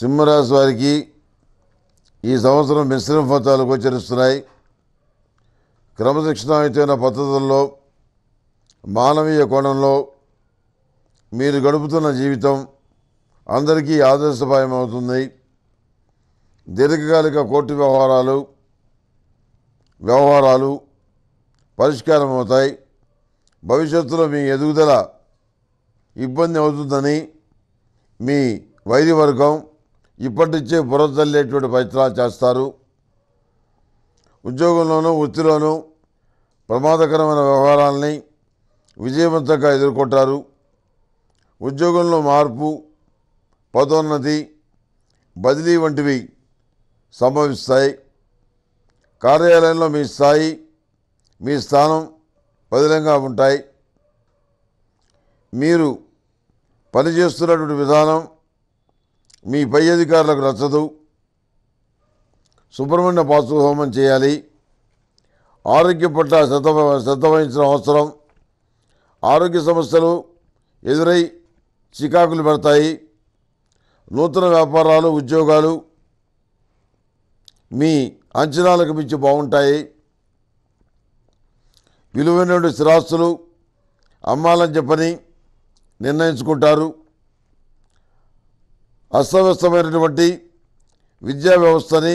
సింహరాశి వారికి ఈ సంవత్సరం మిశ్రమ ఫలితాలు గోచరిస్తున్నాయి క్రమశిక్షణాయుతమైన పద్ధతుల్లో మానవీయ కోణంలో మీరు గడుపుతున్న జీవితం అందరికీ ఆదర్శపాయం అవుతుంది దీర్ఘకాలిక కోర్టు వ్యవహారాలు వ్యవహారాలు పరిష్కారం అవుతాయి భవిష్యత్తులో మీ ఎదుగుదల ఇబ్బంది అవుతుందని మీ వైద్యవర్గం ఇప్పటి నుంచే బురదల్లేటువంటి ప్రయత్నాలు చేస్తారు ఉద్యోగంలోనూ వృత్తిలోనూ ప్రమాదకరమైన వ్యవహారాలని విజయవంతంగా ఎదుర్కొంటారు ఉద్యోగంలో మార్పు పదోన్నతి బదిలీ వంటివి సంభవిస్తాయి కార్యాలయంలో మీ స్థాయి మీ స్థానం బదిలంగా ఉంటాయి మీరు పనిచేస్తున్నటువంటి విధానం మీ పై అధికారులకు నచ్చదు సుబ్రహ్మణ్య పాసు హోమం చేయాలి ఆరోగ్య పట్ల శ్రద్ధ శ్రద్ధ వహించిన అవసరం ఆరోగ్య సమస్యలు ఎదురై చికాకులు పెడతాయి నూతన వ్యాపారాలు ఉద్యోగాలు మీ అంచనాలకు మించి బాగుంటాయి విలువైనటువంటి స్థిరాస్తులు అమ్మాలని చెప్పని నిర్ణయించుకుంటారు అస్తవ్యస్తమైనటువంటి విద్యా వ్యవస్థని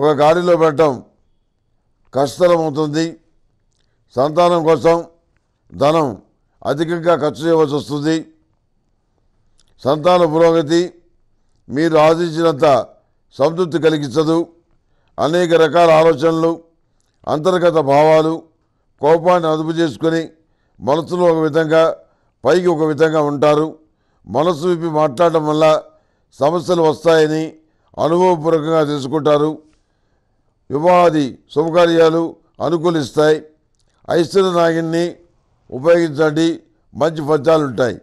ఒక గాడిలో పెట్టడం కష్టతరమవుతుంది సంతానం కోసం ధనం అధికంగా ఖర్చు చేయవలసి వస్తుంది సంతాన పురోగతి మీరు ఆశించినంత సంతృప్తి కలిగించదు అనేక రకాల ఆలోచనలు అంతర్గత భావాలు కోపాన్ని అదుపు చేసుకొని మనసులో ఒక విధంగా పైకి ఒక విధంగా ఉంటారు మనసు విప్పి మాట్లాడటం వల్ల సమస్యలు వస్తాయని అనుభవపూర్వకంగా తెలుసుకుంటారు వివాహాది శుభకార్యాలు అనుకూలిస్తాయి ఐశ్వర్య నాగిని ఉపయోగించండి మంచి ఫలితాలు ఉంటాయి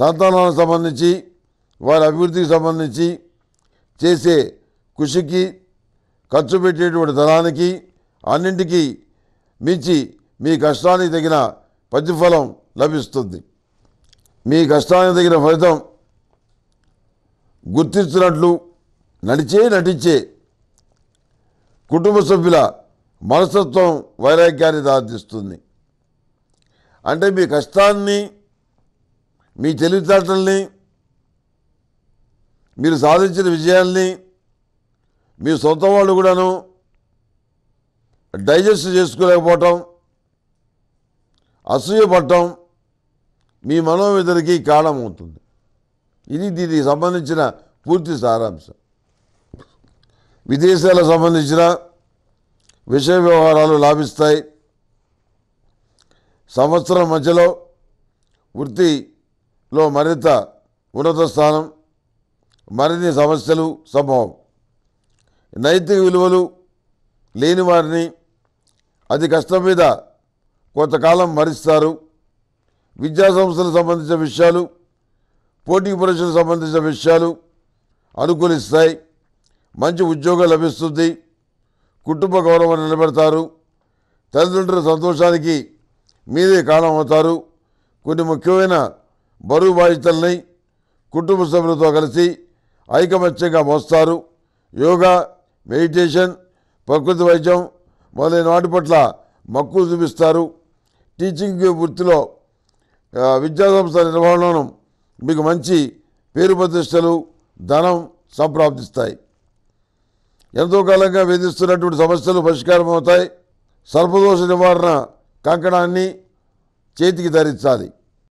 సంతానానికి సంబంధించి వారి అభివృద్ధికి సంబంధించి చేసే కృషికి ఖర్చు పెట్టేటువంటి ధనానికి అన్నింటికీ మించి మీ కష్టానికి తగిన ప్రతిఫలం లభిస్తుంది మీ కష్టానికి తగిన ఫలితం గుర్తించినట్లు నడిచే నటించే కుటుంబ సభ్యుల మనస్తత్వం వైరాగ్యాన్ని దారితీస్తుంది అంటే మీ కష్టాన్ని మీ తెలివితేటల్ని మీరు సాధించిన విజయాల్ని మీ సొంత వాళ్ళు కూడాను డైజెస్ట్ చేసుకోలేకపోవటం అసూయపడటం మీ మనోవిధులకి కారణమవుతుంది ఇది దీనికి సంబంధించిన పూర్తి సారాంశం విదేశాలకు సంబంధించిన విషయ వ్యవహారాలు లాభిస్తాయి సంవత్సరం మధ్యలో వృత్తిలో మరింత ఉన్నత స్థానం మరిన్ని సమస్యలు సంభవం నైతిక విలువలు లేని వారిని అది కష్టం మీద కొంతకాలం మరిస్తారు విద్యా సంస్థలకు సంబంధించిన విషయాలు పోటీ పరీక్షలకు సంబంధించిన విషయాలు అనుకూలిస్తాయి మంచి ఉద్యోగం లభిస్తుంది కుటుంబ గౌరవం నిలబెడతారు తల్లిదండ్రుల సంతోషానికి మీదే కాలం అవుతారు కొన్ని ముఖ్యమైన బరువు బాధ్యతల్ని కుటుంబ సభ్యులతో కలిసి ఐకమత్యంగా మోస్తారు యోగా మెడిటేషన్ ప్రకృతి వైద్యం మొదలైన వాటి పట్ల మక్కువ చూపిస్తారు టీచింగ్ వృత్తిలో విద్యాసంస్థ నిర్వహణను మీకు మంచి పేరు ప్రతిష్టలు ధనం సంప్రాప్తిస్తాయి ఎంతో కాలంగా వేధిస్తున్నటువంటి సమస్యలు పరిష్కారం అవుతాయి సర్పదోష నివారణ కంకణాన్ని చేతికి ధరించాలి